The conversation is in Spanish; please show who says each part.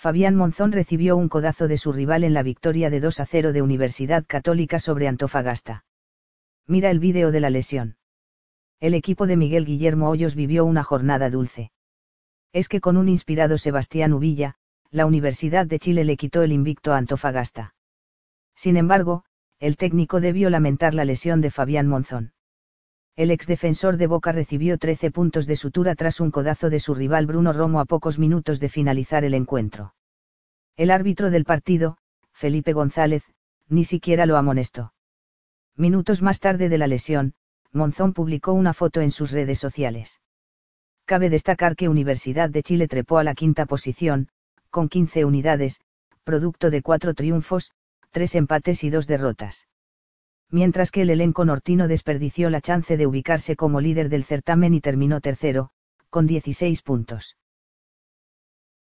Speaker 1: Fabián Monzón recibió un codazo de su rival en la victoria de 2 a 0 de Universidad Católica sobre Antofagasta. Mira el vídeo de la lesión. El equipo de Miguel Guillermo Hoyos vivió una jornada dulce. Es que con un inspirado Sebastián Ubilla, la Universidad de Chile le quitó el invicto a Antofagasta. Sin embargo, el técnico debió lamentar la lesión de Fabián Monzón. El exdefensor de Boca recibió 13 puntos de sutura tras un codazo de su rival Bruno Romo a pocos minutos de finalizar el encuentro. El árbitro del partido, Felipe González, ni siquiera lo amonestó. Minutos más tarde de la lesión, Monzón publicó una foto en sus redes sociales. Cabe destacar que Universidad de Chile trepó a la quinta posición, con 15 unidades, producto de cuatro triunfos, tres empates y dos derrotas mientras que el elenco nortino desperdició la chance de ubicarse como líder del certamen y terminó tercero, con 16 puntos.